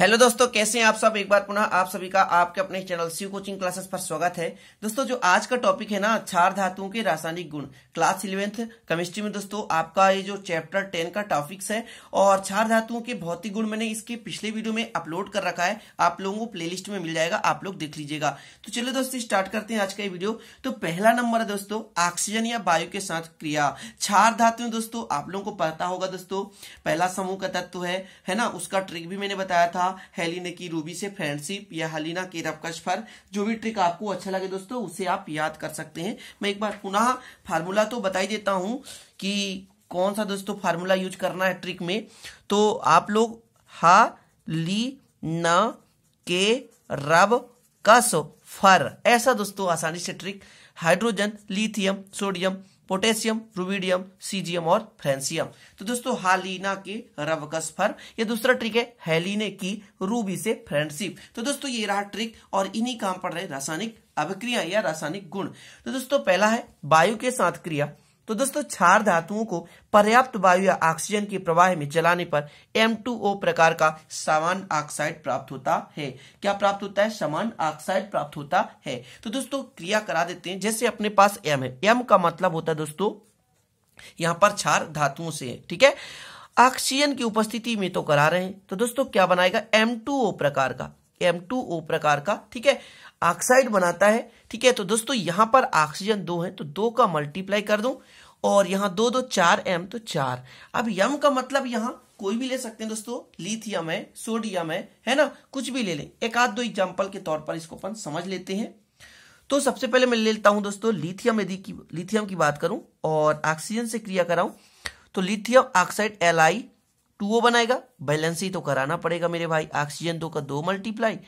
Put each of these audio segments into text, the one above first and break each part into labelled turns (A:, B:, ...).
A: hello दोस्तों कैसे हैं आप सब एक बार पुनः आप सभी का आपके अपने चैनल सी कोचिंग क्लासेस पर स्वागत है दोस्तों जो आज का टॉपिक है ना क्षार धातुओं के रासायनिक गुण क्लास इलेवेंथ केमिस्ट्री में दोस्तों आपका ये जो चैप्टर टेन का टॉपिक्स है और क्षार धातुओं के भौतिक गुण मैंने इसके पिछले वीडियो में अपलोड कर रखा है आप लोगों को प्ले में मिल जाएगा आप लोग देख लीजिएगा तो चलिए दोस्तों स्टार्ट करते हैं आज का ये वीडियो तो पहला नंबर है दोस्तों ऑक्सीजन या वायु के साथ क्रिया क्षार धातु दोस्तों आप लोगों को पता होगा दोस्तों पहला समूह का तत्व है ना उसका ट्रिक भी मैंने बताया था था हेलिना की रूबी से फ्रेंडशिप या हलीना के रबकश फर जो भी ट्रिक आपको अच्छा लगे दोस्तों उसे आप याद कर सकते हैं मैं एक बार पुनः फार्मूला तो बताई देता हूं कि कौन सा दोस्तों फार्मूला यूज करना है ट्रिक में तो आप लोग हा ली न के रब कस फर ऐसा दोस्तों आसानी से trick hydrogen lithium sodium potassium rubidium caesium और फ्रेंसियम तो दोस्तों हालीना के रवकस फर ये दूसरा ट्रिक है हेलीने की रूबी से फ्रेंडशिप तो दोस्तों ये रहा ट्रिक और इन्हीं काम पड़ रहे रासायनिक अभिक्रिया या रासायनिक गुण तो दोस्तों पहला है वायु के साथ क्रिया तो दोस्तों क्षार धातुओं को पर्याप्त वायु या ऑक्सीजन के प्रवाह में जलाने पर M2O प्रकार का समान ऑक्साइड प्राप्त होता है क्या प्राप्त होता है समान ऑक्साइड प्राप्त होता है तो दोस्तों क्रिया करा देते हैं जैसे अपने पास M है M का मतलब होता है दोस्तों यहां पर क्षार धातुओं से ठीक है ऑक्सीजन की उपस्थिति में तो करा रहे हैं तो दोस्तों क्या बनाएगा एम प्रकार का एम टू ओ प्रकार का ठीक है ऑक्साइड बनाता है ठीक है तो दोस्तों यहां पर ऑक्सीजन दो है तो दो का मल्टीप्लाई कर दो और यहां दो दो चार एम तो चार अब यम का मतलब यहां कोई भी ले सकते हैं दोस्तों लिथियम है सोडियम है है ना कुछ भी ले लें एक आध दो एग्जाम्पल के तौर पर इसको अपन समझ लेते हैं तो सबसे पहले मैं ले लेता हूं दोस्तों लिथियम यदि लिथियम की बात करूं और ऑक्सीजन से क्रिया कराऊं तो lithium oxide L I two O बनाएगा बैलेंस ही तो कराना पड़ेगा मेरे भाई ऑक्सीजन दो का दो मल्टीप्लाई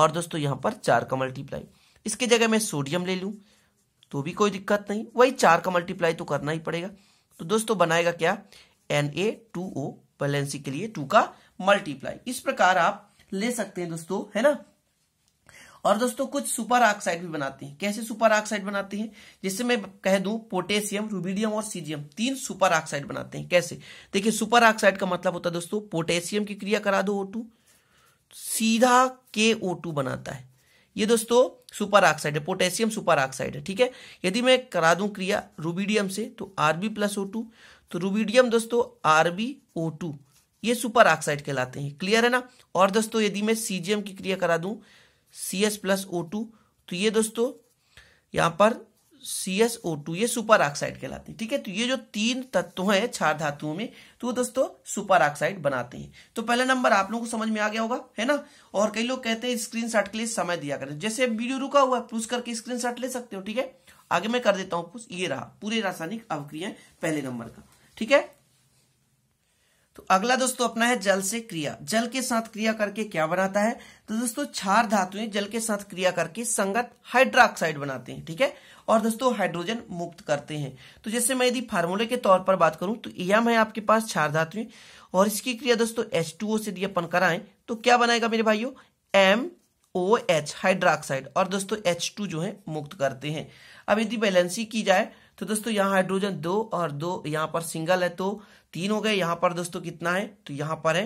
A: और दोस्तों यहां पर चार का मल्टीप्लाई इसके जगह मैं सोडियम ले लू तो भी कोई दिक्कत नहीं वही चार का मल्टीप्लाई तो करना ही पड़ेगा तो दोस्तों बनाएगा क्या एन ए टू ओ बैलेंसी के लिए टू का मल्टीप्लाई इस प्रकार आप ले सकते हैं दोस्तों है ना और दोस्तों कुछ सुपर ऑक्साइड भी बनाती हैं कैसे सुपर ऑक्साइड बनाती हैं जिससे मैं कह दूं पोटेशियम रूबीडियम और सीजियम तीन सुपर ऑक्साइड बनाते हैं कैसे देखिए सुपर ऑक्साइड का मतलब होता है दोस्तों पोटेशियम की क्रिया करा दो ओ सीधा के ओ बनाता है ये दोस्तों सुपर ऑक्साइड है पोटेशियम सुपर ऑक्साइड है ठीक है यदि मैं करा दूं क्रिया रूबीडियम से तो आरबी प्लस ओ टू तो रूबीडियम दोस्तों आरबी ओ टू ये सुपर ऑक्साइड कहलाते हैं क्लियर है ना और दोस्तों यदि मैं सीजियम की क्रिया करा दूं C S plus O two तो ये दोस्तों यहां पर सी एस ओ टू ये सुपर ऑक्साइड कहलाते हैं ठीक है तो ये जो तीन तत्व हैं क्षार धातुओं में तो वो दोस्तों सुपर ऑक्साइड बनाते हैं तो पहला नंबर आप लोगों को समझ में आ गया होगा है ना और कई लोग कहते हैं स्क्रीन शॉट के लिए समय दिया करें जैसे वीडियो रुका हुआ है पूछ करके स्क्रीन ले सकते हो ठीक है आगे मैं कर देता हूं ये रहा पूरे रासायनिक अवक्रिया पहले नंबर का ठीक है तो अगला दोस्तों अपना है जल से क्रिया जल के साथ क्रिया करके क्या बनाता है तो दोस्तों क्षार धातुएं जल के साथ क्रिया करके संगत हाइड्रोक्साइड बनाते हैं ठीक है और दोस्तों हाइड्रोजन मुक्त करते हैं तो जैसे मैं यदि फार्मूले के तौर पर बात करूं तो यम है आपके पास क्षार धातुएं और इसकी क्रिया दोस्तों एच से यदि अपन कराएं तो क्या बनाएगा मेरे भाइयों एम ओ एच हाइड्रोक्साइड और दोस्तों एच टू जो है मुक्त करते हैं अब यदि बैलेंसी की जाए तो दोस्तों यहाँ हाइड्रोजन दो और दो यहां पर सिंगल है तो तीन हो गए यहां पर दोस्तों कितना है तो यहां पर है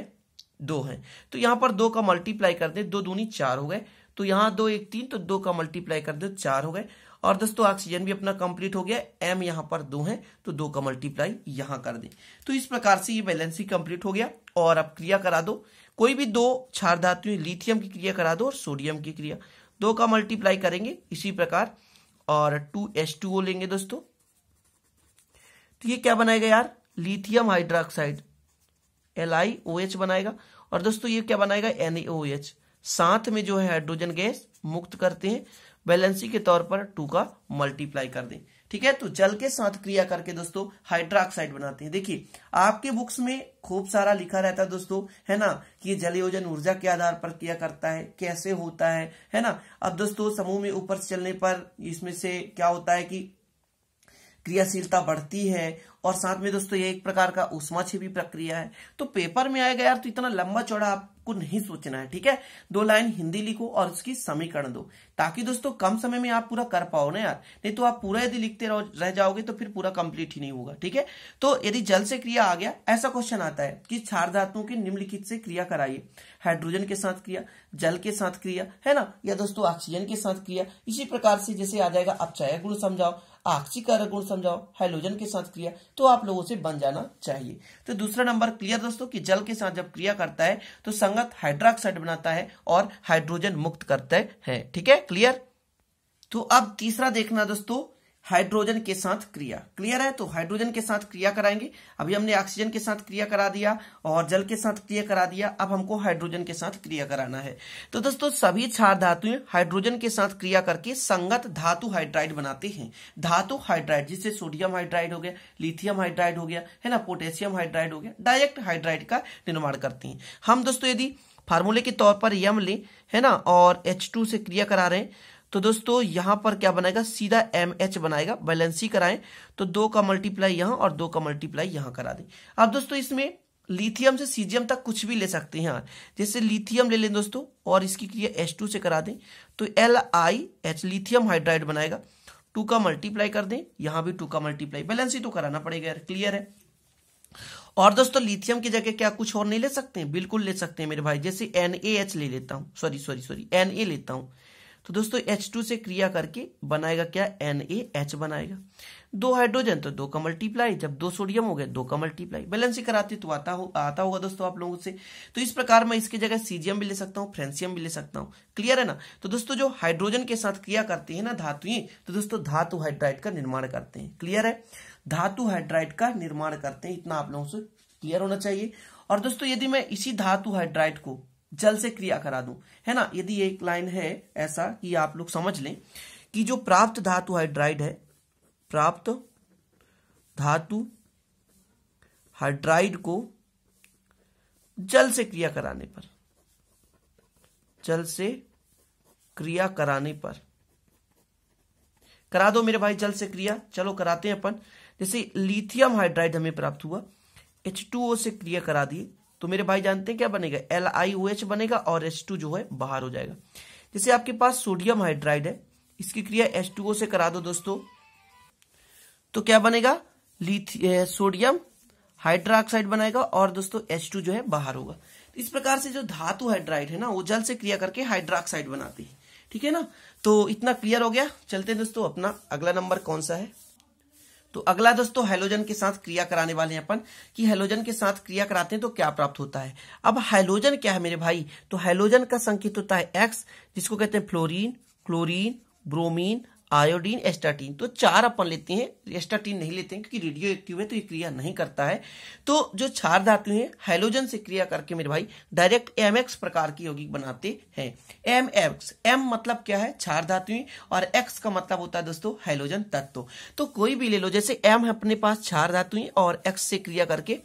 A: दो है तो यहां पर दो का मल्टीप्लाई कर दे दो दूनी चार हो गए तो यहां दो एक तीन तो दो का मल्टीप्लाई कर दो चार हो गए और दोस्तों ऑक्सीजन भी अपना कंप्लीट हो गया एम यहां पर दो है तो दो का मल्टीप्लाई यहां कर दे तो इस प्रकार से ये बैलेंस ही कंप्लीट हो गया और अब क्रिया करा दो कोई भी दो क्षार धातु लिथियम की क्रिया करा दो और सोडियम की क्रिया दो का मल्टीप्लाई करेंगे इसी प्रकार और टू एस टू ओ लेंगे दोस्तों तो ये क्या बनाएगा यार lithium hydroxide L I O H बनाएगा और दोस्तों ये क्या बनाएगा एन ओ एच साथ में जो है हाइड्रोजन गैस मुक्त करते हैं बैलेंसी के तौर पर टू का मल्टीप्लाई कर दें ठीक है तो जल के साथ क्रिया करके दोस्तों हाइड्रोक्साइड बनाते हैं देखिए आपके बुक्स में खूब सारा लिखा रहता है दोस्तों है ना कि जलयोजन ऊर्जा के आधार पर किया करता है कैसे होता है है ना अब दोस्तों समूह में ऊपर चलने पर इसमें से क्या होता है कि क्रियाशीलता बढ़ती है और साथ में दोस्तों ये एक प्रकार का उष्मा छिपी प्रक्रिया है तो पेपर में आएगा यार तो इतना लंबा चौड़ा आपको नहीं सोचना है ठीक है दो लाइन हिंदी लिखो और उसकी समीकरण दो ताकि दोस्तों कम समय में आप पूरा कर पाओ ना यार नहीं तो आप पूरा यदि लिखते रह जाओगे तो फिर पूरा कंप्लीट ही नहीं होगा ठीक है तो यदि जल से क्रिया आ गया ऐसा क्वेश्चन आता है कि क्षार धातुओं की निम्नलिखित से क्रिया कराइए हाइड्रोजन के साथ क्रिया जल के साथ क्रिया है ना या दोस्तों ऑक्सीजन के साथ क्रिया इसी प्रकार से जैसे आ जाएगा अपचय गुण समझाओ आक्सीकारक गुण समझाओ हाइड्रोजन के साथ क्रिया तो आप लोगों से बन जाना चाहिए तो दूसरा नंबर क्लियर दोस्तों कि जल के साथ जब क्रिया करता है तो संगत हाइड्रोक्साइड बनाता है और हाइड्रोजन मुक्त करते हैं ठीक है क्लियर तो अब तीसरा देखना दोस्तों हाइड्रोजन के साथ क्रिया क्लियर है तो हाइड्रोजन के साथ क्रिया कराएंगे अभी हमने ऑक्सीजन के साथ क्रिया करा दिया और जल के साथ क्रिया करा दिया अब हमको हाइड्रोजन के साथ क्रिया कराना है तो दोस्तों सभी चार धातुएं हाइड्रोजन के साथ क्रिया करके संगत धातु हाइड्राइड बनाते हैं धातु हाइड्राइड जिससे सोडियम हाइड्राइड हो गया लिथियम हाइड्राइड हो गया है ना पोटेशियम हाइड्राइड हो गया डायरेक्ट हाइड्राइड का निर्माण करते हैं हम दोस्तों यदि फार्मूले के तौर पर यम ले है ना और एच टू से क्रिया करा रहे हैं तो दोस्तों यहां पर क्या बनाएगा सीधा एम एच बनाएगा बैलेंस ही कराएं तो दो का मल्टीप्लाई यहां और दो का मल्टीप्लाई यहां करा दें अब दोस्तों इसमें लिथियम से सीजियम तक कुछ भी ले सकते हैं जैसे लिथियम ले लें दोस्तों और इसकी क्रिया एच टू से करा दें तो L I H lithium hydride बनाएगा टू का मल्टीप्लाई कर दें यहां भी टू का मल्टीप्लाई बैलेंस ही तो कराना पड़ेगा यार क्लियर है और दोस्तों लिथियम की जगह क्या कुछ और नहीं ले सकते हैं बिल्कुल ले सकते हैं मेरे भाई जैसे एन ए एच ले लेता हूं sorry sorry sorry N A लेता हूं तो दोस्तों एच टू से क्रिया करके बनाएगा क्या एन ए एच बनाएगा दो हाइड्रोजन तो दो का मल्टीप्लाई जब दो सोडियम हो गए दो का मल्टीप्लाई बैलेंस कराते तो आता हो आता होगा दोस्तों आप लोगों से तो इस प्रकार मैं इसकी जगह सीजियम भी ले सकता हूँ फ्रेंसियम भी ले सकता हूँ क्लियर है ना तो दोस्तों जो हाइड्रोजन के साथ क्रिया करते हैं ना धातुएं तो दोस्तों धातु हाइड्राइड का निर्माण करते हैं क्लियर है धातु हाइड्राइड का निर्माण करते हैं इतना आप लोगों से क्लियर होना चाहिए और दोस्तों यदि मैं इसी धातु हाइड्राइड को जल से क्रिया करा दूं है ना यदि एक लाइन है ऐसा कि आप लोग समझ लें कि जो प्राप्त धातु हाइड्राइड है प्राप्त धातु हाइड्राइड को जल से क्रिया कराने पर जल से क्रिया कराने पर करा दो मेरे भाई जल से क्रिया चलो कराते हैं अपन जैसे लिथियम हाइड्राइड हमें प्राप्त हुआ एच टू ओ से क्रिया करा दिए तो मेरे भाई जानते हैं क्या बनेगा एल आई ओ एच बनेगा और एच टू जो है बाहर हो जाएगा जैसे आपके पास सोडियम हाइड्राइड है इसकी क्रिया एच टू ओ से करा दो दोस्तों तो क्या बनेगा सोडियम हाइड्राक्साइड बनाएगा और दोस्तों एच टू जो है बाहर होगा इस प्रकार से जो धातु हाइड्राइड है ना वो जल से क्रिया करके हाइड्राक्साइड बनाती है ठीक है ना तो इतना क्लियर हो गया चलते हैं दोस्तों अपना अगला नंबर कौन सा है तो अगला दोस्तों तो हाइलोजन के साथ क्रिया कराने वाले हैं अपन कि हाइलोजन के साथ क्रिया कराते हैं तो क्या प्राप्त होता है अब हाइलोजन क्या है मेरे भाई तो हाइलोजन का संकेत होता है एक्स जिसको कहते हैं fluorine chlorine bromine iodine astatine तो चार अपन लेते हैं एस्टाटीन नहीं लेते हैं क्योंकि रेडियो एक्टिव है तो ये क्रिया नहीं करता है तो जो चार धातु हैं हाइलोजन से क्रिया करके मेरे भाई डायरेक्ट एम एक्स प्रकार की यौगिक बनाते हैं एम एक्स एम मतलब क्या है चार धातु और एक्स का मतलब होता है दोस्तों हाइलोजन तत्व तो कोई भी ले लो जैसे एम है अपने पास चार धातु और एक्स से क्रिया करके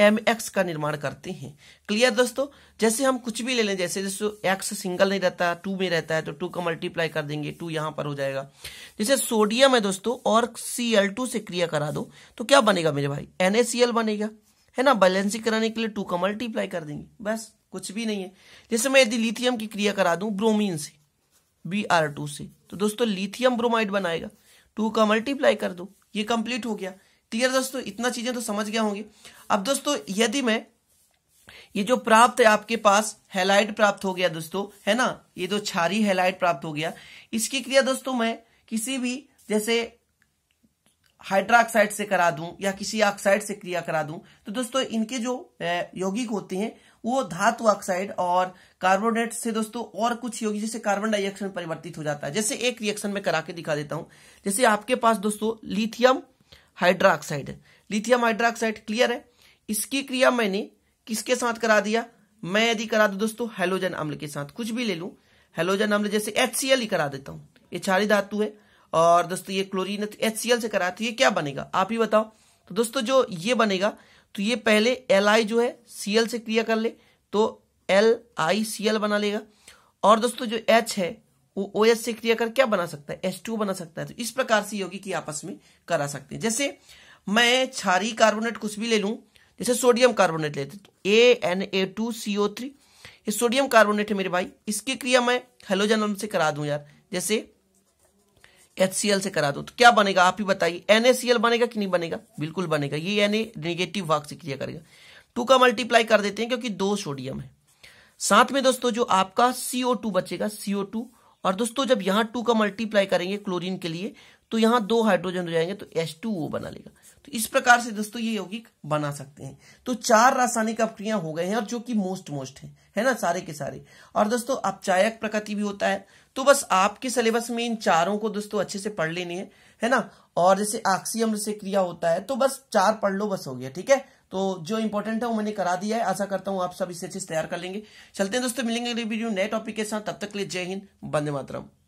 A: एम एक्स का निर्माण करते हैं क्लियर दोस्तों जैसे हम कुछ भी ले लें जैसे जैसे एक्स सिंगल नहीं रहता टू में रहता है तो टू का मल्टीप्लाई कर देंगे टू यहां पर हो जाएगा जैसे सोडियम है दोस्तों और सी से क्रिया करा दो तो क्या बनेगा मेरे भाई एन बनेगा है ना बैलेंसिंग कराने के लिए टू का मल्टीप्लाई कर देंगे बस कुछ भी नहीं है जैसे मैं यदि लिथियम की क्रिया करा दूं ब्रोमीन से बी आर टू से तो दोस्तों लिथियम ब्रोमाइड बनाएगा टू का मल्टीप्लाई कर दो ये कंप्लीट हो गया क्लियर दोस्तों इतना चीजें तो समझ गया होंगे अब दोस्तों यदि मैं ये जो प्राप्त है आपके पास हेलाइट प्राप्त हो गया दोस्तों है ना ये जो छारी हेलाइट प्राप्त हो गया इसकी क्रिया दोस्तों मैं किसी भी जैसे हाइड्राक्साइड से करा दूं या किसी ऑक्साइड से क्रिया करा दूं तो दोस्तों इनके जो यौगिक होते हैं वो धातु ऑक्साइड और कार्बोनेट से दोस्तों और कुछ यौगिक जैसे कार्बन डाइऑक्साइड परिवर्तित हो जाता है जैसे एक रिएक्शन में करा के दिखा देता हूं जैसे आपके पास दोस्तों लिथियम हाइड्रोक्साइड है लिथियम हाइड्रोक्साइड क्लियर है इसकी क्रिया मैंने किसके साथ करा दिया मैं यदि करा दू दोस्तों हेलोजन अम्ल के साथ कुछ भी ले लू हेलोजन अम्ल जैसे एच ही करा देता हूं ये छाड़ी धातु है और दोस्तों ये क्लोरीन एच से करा तो ये क्या बनेगा आप ही बताओ तो दोस्तों जो ये बनेगा तो ये पहले एल आई जो है सीएल से क्रिया कर ले तो एल आई सी एल बना लेगा और दोस्तों जो एच है ओ एस से क्रिया कर क्या बना सकता है एस टू बना सकता है तो इस प्रकार से योगी की आपस में करा सकते हैं जैसे मैं छारी कार्बोनेट कुछ भी ले लू जैसे सोडियम कार्बोनेट लेते तो A N A two C O three ये सोडियम कार्बोनेट है मेरे भाई इसकी क्रिया मैं हेलोजन से करा दू यार जैसे एच से करा दो तो क्या बनेगा आप ही बताइए एन बनेगा कि नहीं बनेगा बिल्कुल बनेगा ये एन निगेटिव भाग से क्रिया करेगा टू का मल्टीप्लाई कर देते हैं क्योंकि दो सोडियम है साथ में दोस्तों जो आपका सीओ टू बचेगा सीओ टू और दोस्तों जब यहां टू का मल्टीप्लाई करेंगे क्लोरीन के लिए तो यहाँ दो हाइड्रोजन हो जाएंगे तो एस टू वो बना लेगा तो इस प्रकार से दोस्तों ये यौगिक बना सकते हैं तो चार रासायनिक अपक्रिया हो गए हैं और जो कि मोस्ट मोस्ट है है ना सारे के सारे और दोस्तों अपचायक प्रकृति भी होता है तो बस आपके सिलेबस में इन चारों को दोस्तों अच्छे से पढ़ लेने हैं है ना और जैसे आक्सी अम्ल से क्रिया होता है तो बस चार पढ़ लो बस हो गया ठीक है तो जो इंपॉर्टेंट है वो मैंने करा दिया है आशा करता हूं आप सब इससे अच्छे तैयार कर लेंगे चलते हैं दोस्तों मिलेंगे वीडियो नए टॉपिक के साथ तब तक के लिए जय हिंद बंदे मातरम